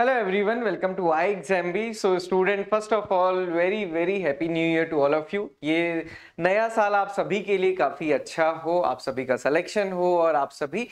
Hello everyone, welcome to iExamB. So student, first of all, very very happy new year to all of you. ये नया साल आप सभी के लिए काफ़ी अच्छा हो आप सभी का सिलेक्शन हो और आप सभी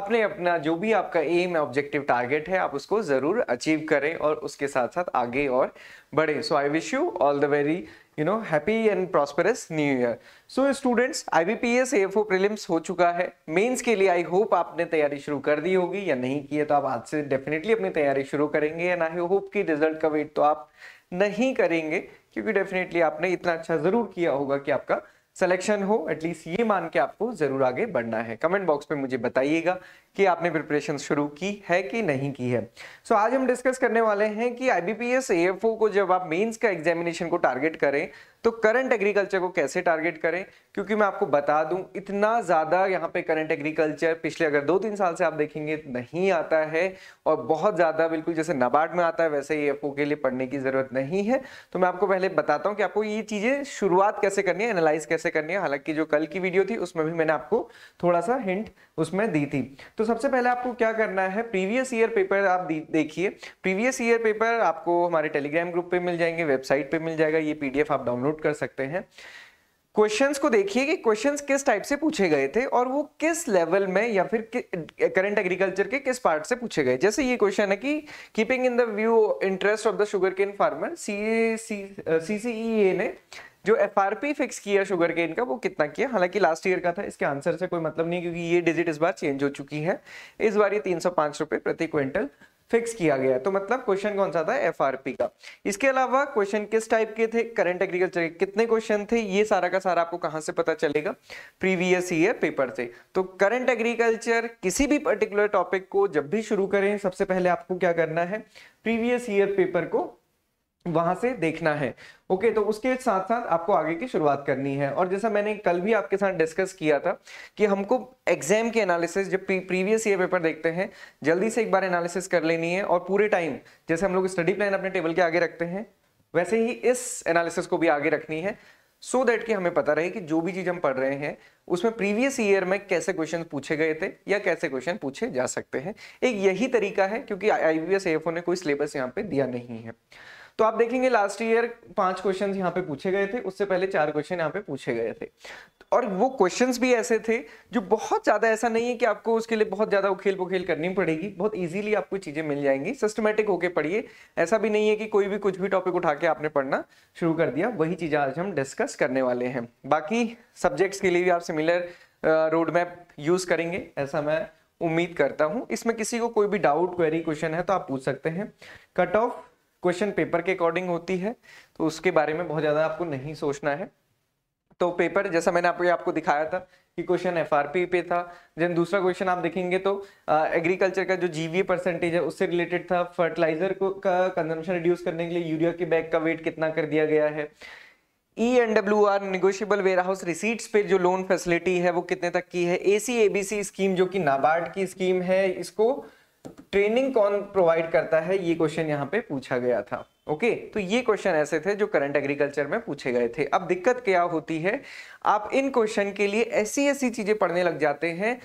अपने अपना जो भी आपका एम है ऑब्जेक्टिव टारगेट है आप उसको ज़रूर अचीव करें और उसके साथ साथ आगे और बढ़ें so I wish you all the very you know happy and prosperous new year so students I B P S F O prelims हो चुका है मेन्स के लिए आई होप आपने तैयारी शुरू कर दी होगी या नहीं की है तो आप आज से डेफिनेटली अपनी तैयारी शुरू करेंगे एंड आई होप कि रिजल्ट का वेट तो आप नहीं करेंगे क्योंकि डेफिनेटली आपने इतना अच्छा जरूर किया होगा कि आपका सिलेक्शन हो एटलीस्ट ये मान के आपको जरूर आगे बढ़ना है कमेंट बॉक्स में मुझे बताइएगा कि आपने प्रिपरेशन शुरू की है कि नहीं की है सो so, आज हम डिस्कस करने वाले हैं कि आईबीपीएस एएफओ को जब आप मेंस का एग्जामिनेशन को टारगेट करें तो करंट एग्रीकल्चर को कैसे टारगेट करें क्योंकि मैं आपको बता दूं इतना ज़्यादा यहाँ पे करंट एग्रीकल्चर पिछले अगर दो तीन साल से आप देखेंगे नहीं आता है और बहुत ज़्यादा बिल्कुल जैसे नबार्ड में आता है वैसे ही एफ के लिए पढ़ने की ज़रूरत नहीं है तो मैं आपको पहले बताता हूँ कि आपको ये चीज़ें शुरुआत कैसे करनी है एनालाइज कैसे करनी है हालांकि जो कल की वीडियो थी उसमें भी मैंने आपको थोड़ा सा हिंट उसमें दी थी तो तो सबसे पहले आपको क्या करना है प्रीवियस ईयर पेपर आप देखिए प्रीवियस ईयर पेपर आपको हमारे टेलीग्राम ग्रुप पे मिल जाएंगे वेबसाइट पे मिल जाएगा ये पीडीएफ आप डाउनलोड कर सकते हैं क्वेश्चंस को देखिए कि क्वेश्चंस किस टाइप से पूछे गए थे और वो किस लेवल में या फिर करंट एग्रीकल्चर के किस पार्ट से पूछे गए जैसे ये क्वेश्चन है कि keeping in the view interest of the sugar cane farmer C C C ने जो एफ फिक्स किया शुगर के इनका वो कितना किया हालांकि लास्ट ईयर का था इसके आंसर से कोई मतलब नहीं क्योंकि ये डिजिट इस बार चेंज हो चुकी है इस बार ये तीन रुपए प्रति क्विंटल फिक्स किया गया तो मतलब क्वेश्चन कौन सा था एफ का इसके अलावा क्वेश्चन किस टाइप के थे करंट एग्रीकल्चर के कितने क्वेश्चन थे ये सारा का सारा आपको कहां से पता चलेगा प्रीवियस ईयर पेपर से तो करंट एग्रीकल्चर किसी भी पर्टिकुलर टॉपिक को जब भी शुरू करें सबसे पहले आपको क्या करना है प्रीवियस ईयर पेपर को वहां से देखना है ओके तो उसके साथ साथ आपको आगे की शुरुआत करनी है और जैसा मैंने कल भी आपके साथ डिस्कस किया था कि हमको एग्जाम के एनालिसिस जब प्रीवियस ईयर पेपर देखते हैं जल्दी से एक बार एनालिसिस कर लेनी है और पूरे टाइम जैसे हम लोग स्टडी प्लान अपने टेबल के आगे रखते हैं वैसे ही इस एनालिसिस को भी आगे रखनी है सो so दैट कि हमें पता रहे कि जो भी चीज़ हम पढ़ रहे हैं उसमें प्रीवियस ईयर में कैसे क्वेश्चन पूछे गए थे या कैसे क्वेश्चन पूछे जा सकते हैं एक यही तरीका है क्योंकि आई बी ने कोई सिलेबस यहाँ पे दिया नहीं है तो आप देखेंगे लास्ट ईयर पांच क्वेश्चन यहाँ पे पूछे गए थे उससे पहले चार क्वेश्चन यहाँ पे पूछे गए थे और वो क्वेश्चन भी ऐसे थे जो बहुत ज्यादा ऐसा नहीं है कि आपको उसके लिए बहुत ज्यादा उखेल पुखेल करनी पड़ेगी बहुत ईजिली आपको चीजें मिल जाएंगी सिस्टमेटिक होकर पढ़िए ऐसा भी नहीं है कि कोई भी कुछ भी टॉपिक उठा के आपने पढ़ना शुरू कर दिया वही चीजें आज हम डिस्कस करने वाले हैं बाकी सब्जेक्ट्स के लिए भी आप सिमिलर रोड मैप यूज करेंगे ऐसा मैं उम्मीद करता हूं इसमें किसी को कोई भी डाउट क्वेरी क्वेश्चन है तो आप पूछ सकते हैं कट ऑफ क्वेश्चन पेपर के अकॉर्डिंग होती है तो उसके बारे में बहुत ज़्यादा आपको नहीं सोचना है तो पेपर जैसा मैंने आपको आपको दिखाया था कि क्वेश्चन एफ पे था जैन दूसरा क्वेश्चन आप देखेंगे तो एग्रीकल्चर का जो जीवी परसेंटेज है उससे रिलेटेड था फर्टिलाइजर को का कंजम्पशन रिड्यूस करने के लिए यूरिया के बैग का वेट कितना कर दिया गया है E N W R negotiable warehouse receipts पे जो लोन फैसिलिटी है वो कितने तक की है ए सी ए बी सी स्कीम जो कि नाबार्ड की स्कीम है इसको ट्रेनिंग कौन प्रोवाइड करता है ये क्वेश्चन यहाँ पे पूछा गया था ओके तो ये क्वेश्चन ऐसे थे जो करंट एग्रीकल्चर में पूछे गए थे अब दिक्कत क्या होती है आप इन क्वेश्चन के लिए ऐसी ऐसी चीजें पढ़ने लग जाते हैं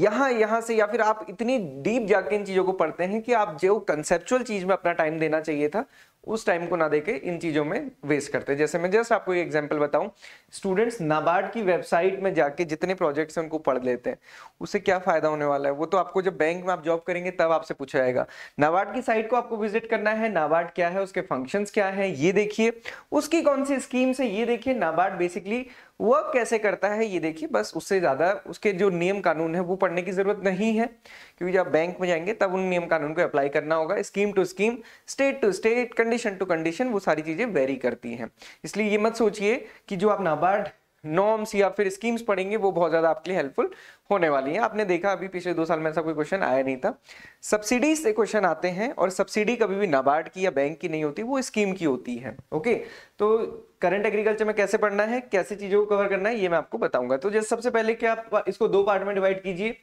यहां यहां से या फिर आप इतनी डीप जाके इन चीज़ों को पढ़ते हैं कि आप जो कंसेप्चुअल चीज़ में अपना टाइम देना चाहिए था उस टाइम को ना देके इन चीजों में वेस्ट करते हैं जैसे मैं जस्ट आपको एक एग्जांपल बताऊं स्टूडेंट्स नाबार्ड की वेबसाइट में जाके जितने प्रोजेक्ट्स हैं उनको पढ़ लेते हैं उससे क्या फायदा होने वाला है वो तो आपको जब बैंक में आप जॉब करेंगे तब आपसे पूछा जाएगा नाबार्ड की साइट को आपको विजिट करना है नाबार्ड क्या है उसके फंक्शन क्या है ये देखिए उसकी कौन सी स्कीम से ये देखिए नाबार्ड बेसिकली वर्क कैसे करता है ये देखिए बस उससे ज़्यादा उसके जो नियम कानून है वो पढ़ने की ज़रूरत नहीं है क्योंकि जब बैंक में जाएंगे तब उन नियम कानून को अप्लाई करना होगा scheme to scheme state to state condition to condition वो सारी चीजें वेरी करती हैं इसलिए ये मत सोचिए कि जो आप नाबार्ड नॉर्म्स या फिर स्कीम्स पढ़ेंगे वो बहुत ज़्यादा आपके लिए हेल्पफुल होने वाली है आपने देखा अभी पिछले दो साल में ऐसा कोई क्वेश्चन आया नहीं था सब्सिडी से क्वेश्चन आते हैं और सब्सिडी कभी भी नाबार्ड की या बैंक की नहीं होती वो स्कीम की होती है ओके तो करंट एग्रीकल्चर में कैसे पढ़ना है कैसे चीज़ों को कवर करना है ये मैं आपको बताऊंगा तो जैसे सबसे पहले क्या आप इसको दो पार्ट में डिवाइड कीजिए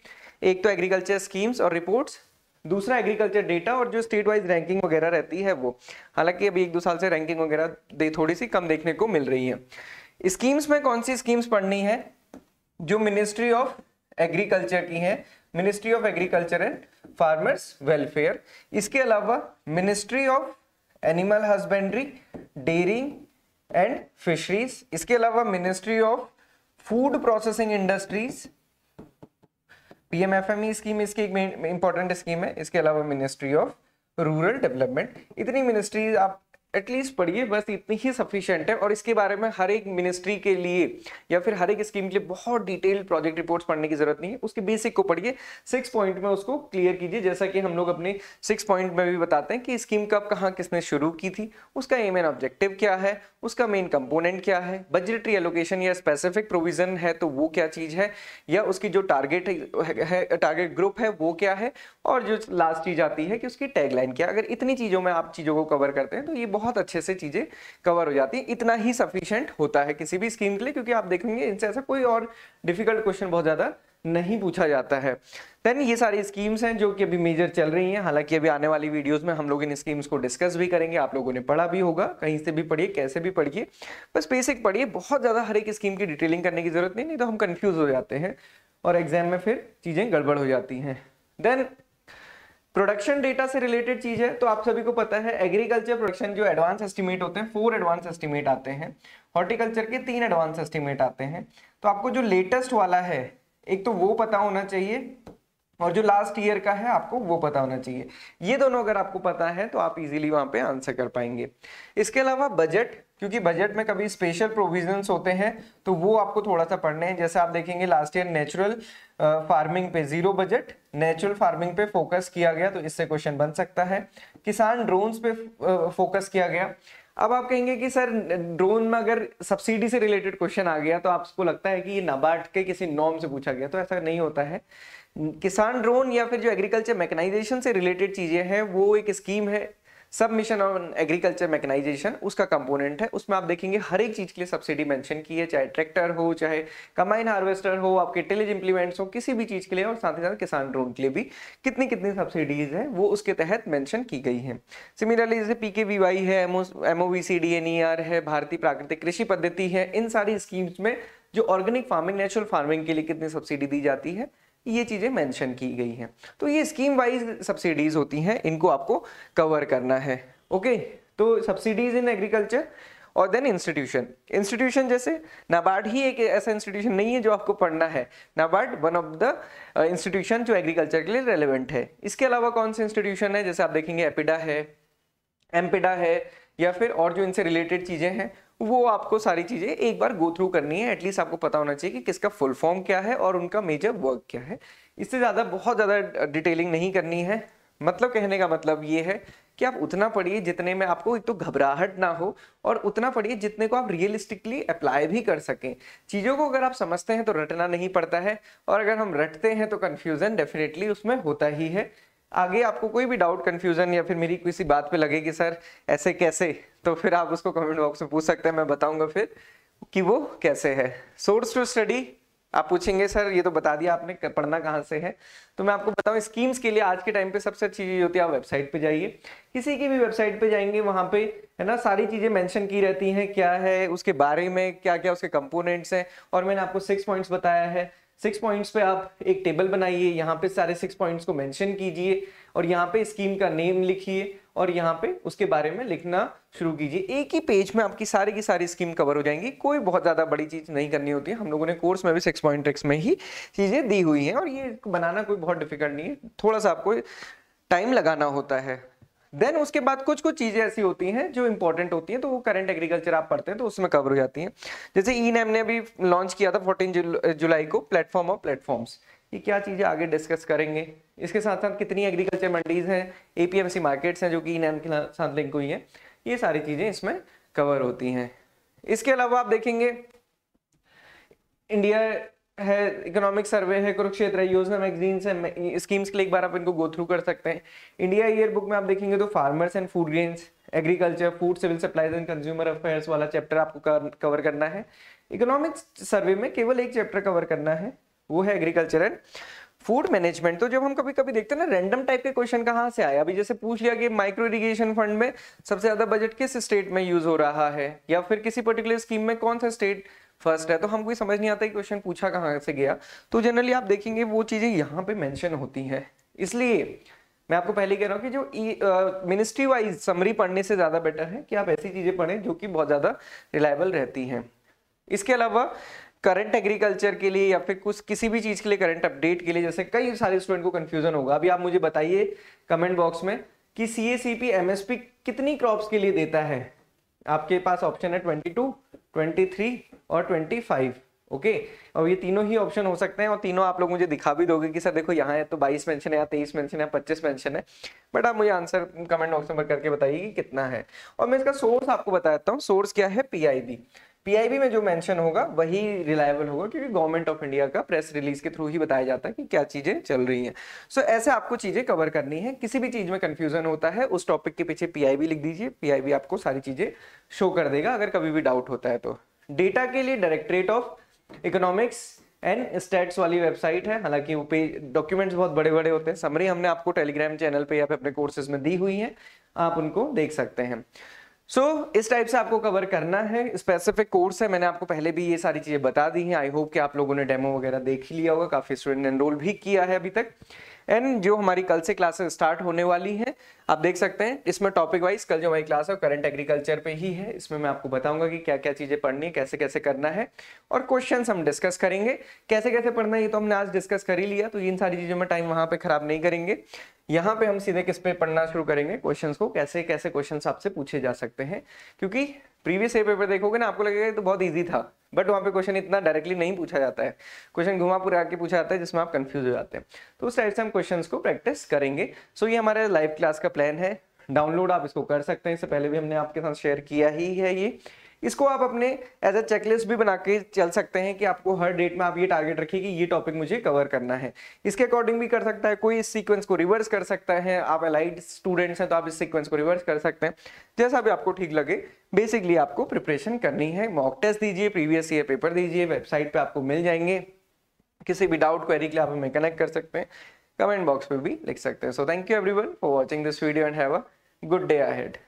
एक तो एग्रीकल्चर स्कीम्स और रिपोर्ट्स दूसरा एग्रीकल्चर डेटा और जो स्टेट वाइज रैंकिंग वगैरह रहती है वो हालांकि अभी एक दो साल से रैंकिंग वगैरह थोड़ी सी कम देखने को मिल रही है स्कीम्स में कौन सी स्कीम्स पढ़नी है जो मिनिस्ट्री ऑफ एग्रीकल्चर की है ministry of agriculture and farmers welfare इसके अलावा ministry of animal husbandry dairying and fisheries इसके अलावा ministry of food processing industries PMFME scheme e इसकी एक इंपॉर्टेंट स्कीम है इसके अलावा मिनिस्ट्री ऑफ रूरल डेवलपमेंट इतनी मिनिस्ट्रीज आप एटलीस्ट पढ़िए बस इतनी ही सफिशियंट है और इसके बारे में हर एक मिनिस्ट्री के लिए या फिर हर एक स्कीम के लिए बहुत डिटेल प्रोजेक्ट रिपोर्ट्स पढ़ने की जरूरत नहीं है उसके बेसिक को पढ़िए सिक्स पॉइंट में उसको क्लियर कीजिए जैसा कि हम लोग अपने सिक्स पॉइंट में भी बताते हैं कि स्कीम कब कहाँ किसने शुरू की थी उसका एम एंड ऑब्जेक्टिव क्या है उसका मेन कंपोनेंट क्या है बजटरी एलोकेशन या स्पेसिफिक प्रोविजन है तो वो क्या चीज़ है या उसकी जो टारगेट है टारगेट ग्रुप है वो क्या है और जो लास्ट चीज़ आती है कि उसकी टैगलाइन क्या अगर इतनी चीज़ों में आप चीज़ों को कवर करते हैं तो ये बहुत बहुत अच्छे से चीज़ें कवर हो जाती है इतना ही सफिशियंट होता है किसी भी स्कीम के लिए क्योंकि आप देखेंगे इनसे ऐसा कोई और डिफिकल्ट क्वेश्चन बहुत ज़्यादा नहीं पूछा जाता है देन ये सारी स्कीम्स हैं जो कि अभी मेजर चल रही हैं हालांकि अभी आने वाली वीडियोस में हम लोग इन स्कीम्स को डिस्कस भी करेंगे आप लोगों ने पढ़ा भी होगा कहीं से भी पढ़िए कैसे भी पढ़िए बस बेसिक पढ़िए बहुत ज़्यादा हर एक स्कीम की डिटेलिंग करने की जरूरत नहीं नहीं तो हम कन्फ्यूज़ हो जाते हैं और एग्जाम में फिर चीज़ें गड़बड़ हो जाती हैं देन प्रोडक्शन डेटा से रिलेटेड चीज है तो आप सभी को पता है एग्रीकल्चर प्रोडक्शन जो एडवांस एस्टिमेट होते हैं फोर एडवांस एस्टिमेट आते हैं हॉर्टिकल्चर के तीन एडवांस एस्टिमेट आते हैं तो आपको जो लेटेस्ट वाला है एक तो वो पता होना चाहिए और जो लास्ट ईयर का है आपको वो पता होना चाहिए ये दोनों अगर आपको पता है तो आप इजीली वहां पे आंसर कर पाएंगे इसके अलावा बजट क्योंकि बजट में कभी स्पेशल प्रोविजंस होते हैं तो वो आपको थोड़ा सा पढ़ने हैं जैसे आप देखेंगे लास्ट ईयर नेचुरल फार्मिंग पे जीरो बजट नेचुरल फार्मिंग पे फोकस किया गया तो इससे क्वेश्चन बन सकता है किसान ड्रोन्स पे फोकस किया गया अब आप कहेंगे कि सर ड्रोन में अगर सब्सिडी से रिलेटेड क्वेश्चन आ गया तो आपको लगता है कि ये नबार्ड के किसी नॉर्म से पूछा गया तो ऐसा नहीं होता है किसान ड्रोन या फिर जो एग्रीकल्चर मैकेनाइजेशन से रिलेटेड चीज़ें हैं वो एक स्कीम है sub mission on agriculture mechanisation उसका कंपोनेंट है उसमें आप देखेंगे हर एक चीज के लिए सब्सिडी मेंशन की है चाहे ट्रैक्टर हो चाहे कंबाइन हार्वेस्टर हो आपके टिलेज इंप्लीमेंट्स हो किसी भी चीज के लिए और साथ ही साथ किसान ड्रोन के लिए भी कितनी कितनी सब्सिडीज है वो उसके तहत मेंशन की गई है सिमिलरली जैसे पी है एम ओ है भारतीय प्राकृतिक कृषि पद्धति है इन सारी स्कीम्स में जो ऑर्गेनिक फार्मिंग नेचुरल फार्मिंग के लिए कितनी सब्सिडी दी जाती है ये चीज़ें मेंशन की गई हैं तो ये स्कीम वाइज सब्सिडीज़ होती हैं इनको आपको कवर करना है ओके तो सब्सिडीज़ इन एग्रीकल्चर और देन इंस्टीट्यूशन इंस्टीट्यूशन जैसे नाबार्ड ही एक ऐसा इंस्टीट्यूशन नहीं है जो आपको पढ़ना है NABARD one of the institution जो एग्रीकल्चर के लिए रेलिवेंट है इसके अलावा कौन से इंस्टीट्यूशन है जैसे आप देखेंगे एपिडा है एमपिडा है या फिर और जो इनसे रिलेटेड चीज़ें हैं वो आपको सारी चीज़ें एक बार गो थ्रू करनी है एटलीस्ट आपको पता होना चाहिए कि किसका फुल फॉर्म क्या है और उनका मेजर वर्क क्या है इससे ज़्यादा बहुत ज़्यादा डिटेलिंग नहीं करनी है मतलब कहने का मतलब ये है कि आप उतना पढ़िए जितने में आपको एक तो घबराहट ना हो और उतना पढ़िए जितने को आप रियलिस्टिकली अप्लाई भी कर सकें चीज़ों को अगर आप समझते हैं तो रटना नहीं पड़ता है और अगर हम रटते हैं तो कन्फ्यूज़न डेफिनेटली उसमें होता ही है आगे आपको कोई भी डाउट कन्फ्यूजन या फिर मेरी किसी बात पे लगे कि सर ऐसे कैसे तो फिर आप उसको कमेंट बॉक्स में पूछ सकते हैं मैं बताऊंगा फिर कि वो कैसे है सोर्स टू स्टडी आप पूछेंगे सर ये तो बता दिया आपने पढ़ना कहाँ से है तो मैं आपको बताऊँ स्कीम्स के लिए आज के टाइम पे सबसे अच्छी चीज़ होती है आप वेबसाइट पे जाइए किसी की भी वेबसाइट पे जाएंगे वहाँ पे है ना सारी चीज़ें मेंशन की रहती हैं क्या है उसके बारे में क्या क्या उसके कंपोनेंट्स हैं और मैंने आपको सिक्स पॉइंट्स बताया है सिक्स पॉइंट्स पे आप एक टेबल बनाइए यहाँ पे सारे सिक्स पॉइंट्स को मेंशन कीजिए और यहाँ पे स्कीम का नेम लिखिए और यहाँ पे उसके बारे में लिखना शुरू कीजिए एक ही पेज में आपकी सारी की सारी स्कीम कवर हो जाएंगी कोई बहुत ज़्यादा बड़ी चीज़ नहीं करनी होती है हम लोगों ने कोर्स में भी सिक्स पॉइंट एक्स में ही चीज़ें दी हुई हैं और ये बनाना कोई बहुत डिफिकल्ट नहीं है थोड़ा सा आपको टाइम लगाना होता है देन उसके बाद कुछ कुछ चीजें ऐसी होती हैं जो इंपॉर्टेंट होती हैं तो वो करंट एग्रीकल्चर आप पढ़ते हैं तो उसमें कवर हो जाती हैं जैसे ई e नैम ने अभी लॉन्च किया था फोर्टीन जुल, जुलाई को प्लेटफॉर्म और प्लेटफॉर्म्स ये क्या चीज़ें आगे डिस्कस करेंगे इसके साथ साथ कितनी एग्रीकल्चर मंडीज हैं एपीएमसी मार्केट्स हैं जो कि ई e नैम के साथ लिंक हुई है ये सारी चीज़ें इसमें कवर होती हैं इसके अलावा आप देखेंगे इंडिया है इकोनॉमिक सर्वे है कुरुक्षेत्र है योजना मैगजीन है स्कीम्स के लिए एक बार आप इनको गो थ्रू कर सकते हैं इंडिया ईयर बुक में आप देखेंगे तो farmers and food grains agriculture food civil supplies and consumer affairs वाला चैप्टर आपको कवर करना है इकोनॉमिक सर्वे में केवल एक चैप्टर कवर करना है वो है एग्रीकल्चर एंड फूड मैनेजमेंट तो जब हम कभी कभी देखते हैं ना रैंडम टाइप के क्वेश्चन कहाँ से आए अभी जैसे पूछ लिया कि माइक्रो इरिगेशन फंड में सबसे ज्यादा बजट किस स्टेट में यूज हो रहा है या फिर किसी पर्टिकुलर स्कीम में कौन सा स्टेट फर्स्ट है तो हमको ये समझ नहीं आता कि क्वेश्चन पूछा कहाँ से गया तो जनरली आप देखेंगे वो चीज़ें यहाँ पे मैंशन होती है इसलिए मैं आपको पहले कह रहा हूँ कि जो मिनिस्ट्री वाइज समरी पढ़ने से ज़्यादा बेटर है कि आप ऐसी चीज़ें पढ़ें जो कि बहुत ज़्यादा रिलायबल रहती हैं इसके अलावा करंट एग्रीकल्चर के लिए या फिर कुछ किसी भी चीज़ के लिए करंट अपडेट के लिए जैसे कई सारे स्टूडेंट को कंफ्यूजन होगा अभी आप मुझे बताइए कमेंट बॉक्स में कि सी एस कितनी क्रॉप्स के लिए देता है आपके पास ऑप्शन है ट्वेंटी टू और 25 ओके और ये तीनों ही ऑप्शन हो सकते हैं और तीनों आप लोग मुझे दिखा भी दोगे कि सर देखो यहाँ है तो 22 मेंशन है या 23 मेंशन है 25 मेंशन है बट आप मुझे आंसर कमेंट बॉक्स में करके बताइए कि कितना है और मैं इसका सोर्स आपको बता देता हूँ सोर्स क्या है पीआईबी पीआईबी में जो मेंशन होगा वही रिलायबल होगा क्योंकि गवर्नमेंट ऑफ इंडिया का प्रेस रिलीज के थ्रू ही बताया जाता है कि क्या चीजें चल रही हैं सो so, ऐसे आपको चीजें कवर करनी है किसी भी चीज में कंफ्यूजन होता है उस टॉपिक के पीछे पीआईबी लिख दीजिए पीआईबी आपको सारी चीजें शो कर देगा अगर कभी भी डाउट होता है तो डेटा के लिए directorate of economics and states वाली वेबसाइट है हालांकि वो पे डॉक्यूमेंट्स बहुत बड़े बड़े होते हैं समरी हमने आपको टेलीग्राम चैनल पे या फिर अपने कोर्सेज में दी हुई है आप उनको देख सकते हैं सो so, इस टाइप से आपको कवर करना है स्पेसिफिक कोर्स है मैंने आपको पहले भी ये सारी चीज़ें बता दी हैं आई होप कि आप लोगों ने डेमो वगैरह देख ही लिया होगा काफ़ी स्टूडेंट ने एनरोल भी किया है अभी तक एंड जो हमारी कल से क्लासेस स्टार्ट होने वाली है आप देख सकते हैं इसमें टॉपिक वाइज कल जो हमारी क्लास है करंट एग्रीकल्चर पे ही है इसमें मैं आपको बताऊंगा कि क्या क्या चीजें पढ़नी है कैसे कैसे करना है और क्वेश्चन हम डिस्कस करेंगे कैसे कैसे पढ़ना है ये तो हमने आज डिस्कस कर ही लिया तो इन सारी चीजों में टाइम वहां पर खराब नहीं करेंगे यहाँ पे हम सीधे किस पे पढ़ना शुरू करेंगे क्वेश्चन को कैसे कैसे क्वेश्चन आपसे पूछे जा सकते हैं क्योंकि प्रीवियस ए पेपर देखोगे ना आपको लगेगा तो बहुत ईजी था बट वहाँ पे क्वेश्चन इतना डायरेक्टली नहीं पूछा जाता है क्वेश्चन घुमा पूरा आके पूछा जाता है जिसमें आप कंफ्यूज हो जाते हैं तो उस टाइप से हम क्वेश्चन को प्रैक्टिस करेंगे सो so, ये हमारे लाइव क्लास का प्लान है डाउनलोड आप इसको कर सकते हैं इससे पहले भी हमने आपके साथ शेयर किया ही है ये इसको आप अपने एज अ चेकलिस्ट भी बना के चल सकते हैं कि आपको हर डेट में आप ये टारगेट रखिए कि ये टॉपिक मुझे कवर करना है इसके अकॉर्डिंग भी कर सकता है कोई इस सीक्वेंस को रिवर्स कर सकता है आप अलाइड स्टूडेंट्स हैं तो आप इस सीक्वेंस को रिवर्स कर सकते हैं जैसा भी आपको ठीक लगे बेसिकली आपको प्रिपरेशन करनी है मॉक टेस्ट दीजिए प्रीवियस ईयर पेपर दीजिए वेबसाइट पर आपको मिल जाएंगे किसी भी डाउट क्वेरी के लिए आप हमें कनेक्ट कर सकते हैं कमेंट बॉक्स में भी लिख सकते हैं so thank you everyone for watching this video and have a good day ahead